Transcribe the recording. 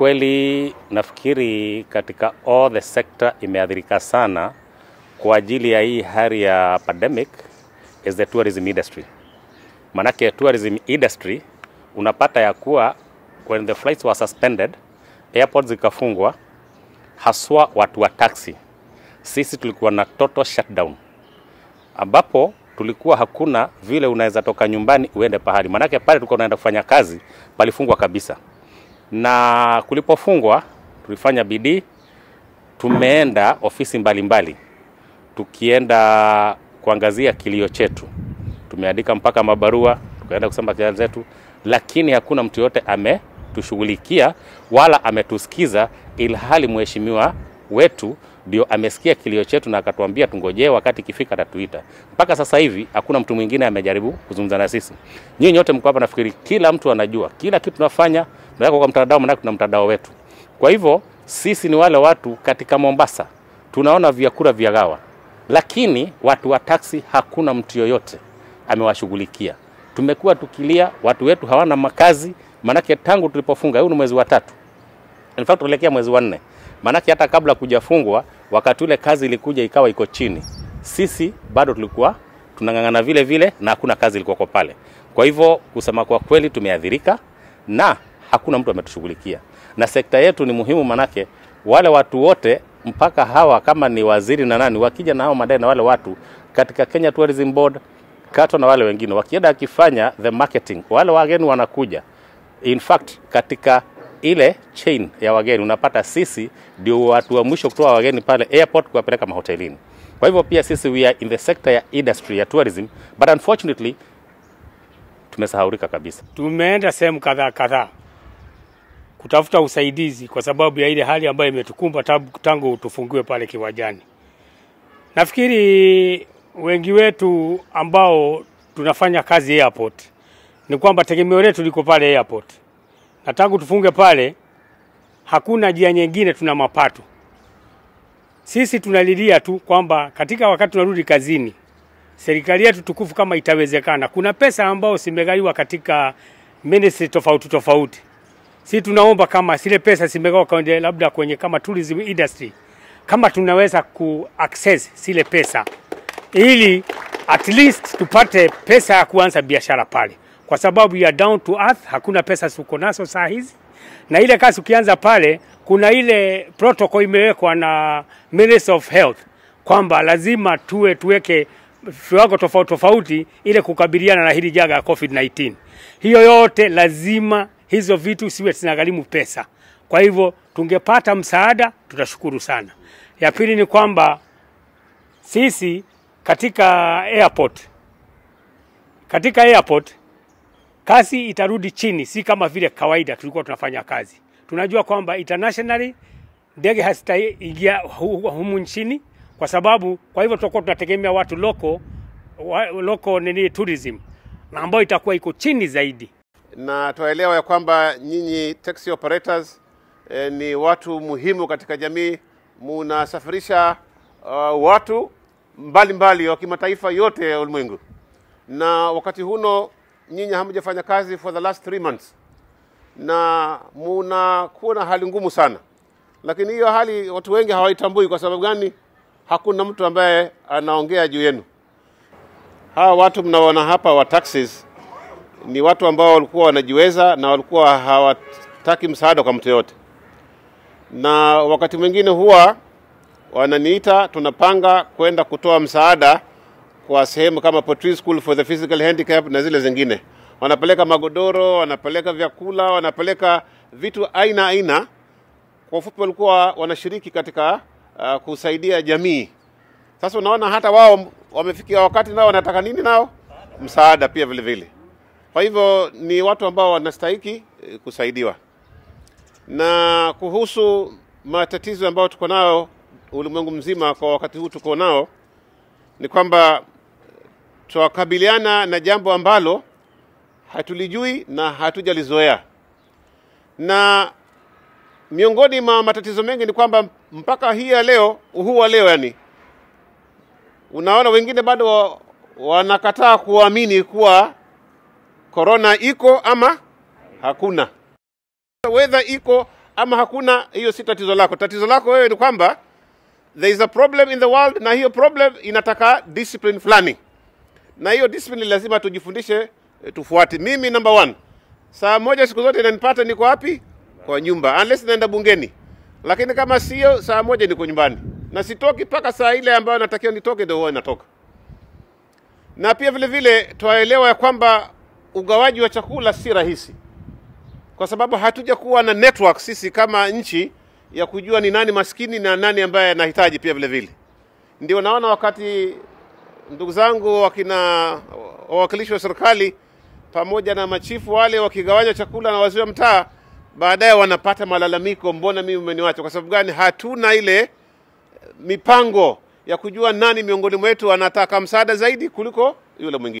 Kweli nafikiri katika all the sector imeathirika sana kwa ajili ya hii hali ya pandemic is the tourism industry. Manake tourism industry unapata ya kuwa when the flights were suspended, airports zikafungwa, haswa watu wa taxi, sisi tulikuwa na total shutdown, ambapo tulikuwa hakuna vile unaweza toka nyumbani uende pahali, manake pale tulikuwa unaenda kufanya kazi palifungwa kabisa na kulipofungwa tulifanya bidii, tumeenda ofisi mbalimbali mbali. tukienda kuangazia kilio chetu, tumeandika mpaka mabarua, tukaenda kusema kelele zetu, lakini hakuna mtu yote ametushughulikia wala ametusikiza, ilhali mheshimiwa wetu ndio amesikia kilio chetu na akatuambia tungojee wakati ikifika atatuita. Mpaka sasa hivi hakuna mtu mwingine amejaribu kuzungumza na sisi. Nyinyi nyote mko hapa, nafikiri kila mtu anajua kila kitu tunafanya, maana kwa mtandao, maana kuna mtandao wetu. Kwa hivyo sisi ni wale watu katika Mombasa tunaona vyakula vya gawa, lakini watu wa taksi hakuna mtu yoyote amewashughulikia. Tumekuwa tukilia, watu wetu hawana makazi, maanake tangu tulipofunga, huu ni mwezi wa tatu, in fact tuelekea mwezi wa nne Maanake hata kabla kujafungwa, wakati ule kazi ilikuja ikawa iko chini, sisi bado tulikuwa tunang'ang'ana vile vile na hakuna kazi ilikuwa kwa pale. Kwa hivyo kusema kwa kweli, tumeathirika na hakuna mtu ametushughulikia, na sekta yetu ni muhimu, manake wale watu wote mpaka hawa kama ni waziri na nani wakija na hao madai na wale watu katika Kenya Tourism Board kato na wale wengine wakienda akifanya the marketing, wale wageni wanakuja. In fact katika ile chain ya wageni, unapata sisi ndio watu wa mwisho kutoa wageni pale airport kuwapeleka mahotelini. Kwa hivyo pia sisi we are in the sector ya industry ya tourism, but unfortunately tumesahaurika kabisa. Tumeenda sehemu kadhaa kadhaa kutafuta usaidizi kwa sababu ya ile hali ambayo imetukumba tangu tufungiwe pale kiwajani. Nafikiri wengi wetu ambao tunafanya kazi airport ni kwamba tegemeo letu liko pale airport na tangu tufunge pale, hakuna njia nyingine, tuna mapato. Sisi tunalilia tu kwamba katika wakati tunarudi kazini, serikali yetu tukufu, kama itawezekana, kuna pesa ambayo zimegaiwa katika ministry tofauti tofauti, si tunaomba kama zile pesa simegawa kwenye labda kwenye kama tourism industry, kama tunaweza ku access zile pesa ili at least tupate pesa ya kuanza biashara pale kwa sababu ya down to earth, hakuna pesa suko nazo saa hizi, na ile kazi ukianza pale, kuna ile protocol imewekwa na Ministry of Health kwamba lazima tuwe tuweke viwango tofauti tofauti ile kukabiliana na hili janga ya COVID-19. Hiyo yote lazima hizo vitu siwe zinagharimu pesa. Kwa hivyo tungepata msaada, tutashukuru sana. Ya pili ni kwamba sisi katika airport katika airport kasi itarudi chini, si kama vile kawaida tulikuwa tunafanya kazi. Tunajua kwamba internationally ndege hazitaingia humu nchini kwa sababu, kwa hivyo tutakuwa tunategemea watu loko loko nini tourism na ambayo itakuwa iko chini zaidi, na tunaelewa ya kwamba nyinyi taxi operators eh, ni watu muhimu katika jamii, munasafirisha uh, watu mbalimbali wa kimataifa yote ya ulimwengu, na wakati huno nyinyi hamjafanya kazi for the last three months na munakuwa na hali ngumu sana, lakini hiyo hali watu wengi hawaitambui. Kwa sababu gani? Hakuna mtu ambaye anaongea juu yenu. Hawa watu mnaona hapa wa taxis ni watu ambao walikuwa wanajiweza na walikuwa hawataki msaada kwa mtu yoyote, na wakati mwingine huwa wananiita, tunapanga kwenda kutoa msaada kwa sehemu kama Pottery School for the Physical Handicap na zile zingine. Wanapeleka magodoro, wanapeleka vyakula, wanapeleka vitu aina aina. Kwa ufupi, walikuwa wanashiriki katika uh, kusaidia jamii. Sasa unaona hata wao wamefikia wakati nao wanataka nini nao? Msaada pia vile vile. Kwa hivyo ni watu ambao wanastahiki eh, kusaidiwa. Na kuhusu matatizo ambayo tuko nao ulimwengu mzima kwa wakati huu tuko nao ni kwamba twakabiliana na jambo ambalo hatulijui na hatujalizoea. Na miongoni mwa matatizo mengi ni kwamba mpaka hii ya leo, huu wa leo, yani unaona wengine bado wa, wanakataa kuamini kuwa korona iko ama hakuna, wedha iko ama hakuna. Hiyo si tatizo lako. Tatizo lako wewe ni kwamba there is a problem in the world, na hiyo problem inataka discipline fulani na hiyo discipline lazima tujifundishe, eh, tufuate. Mimi number one, saa moja siku zote inanipata niko wapi? Kwa nyumba, unless naenda bungeni, lakini kama sio saa moja niko nyumbani na sitoki mpaka saa ile ambayo natakiwa nitoke, ndio huwa natoka. Na pia vile vile twaelewa ya kwamba ugawaji wa chakula si rahisi, kwa sababu hatuja kuwa na network sisi kama nchi ya kujua ni nani maskini na nani ambaye anahitaji. Pia vile vile ndio naona wakati ndugu zangu wakina wawakilishi wa serikali pamoja na machifu wale wakigawanya chakula na wazee wa mtaa, baadaye wanapata malalamiko, mbona mimi mmeniwacha? Kwa sababu gani? Hatuna ile eh, mipango ya kujua nani miongoni mwetu anataka msaada zaidi kuliko yule mwingine.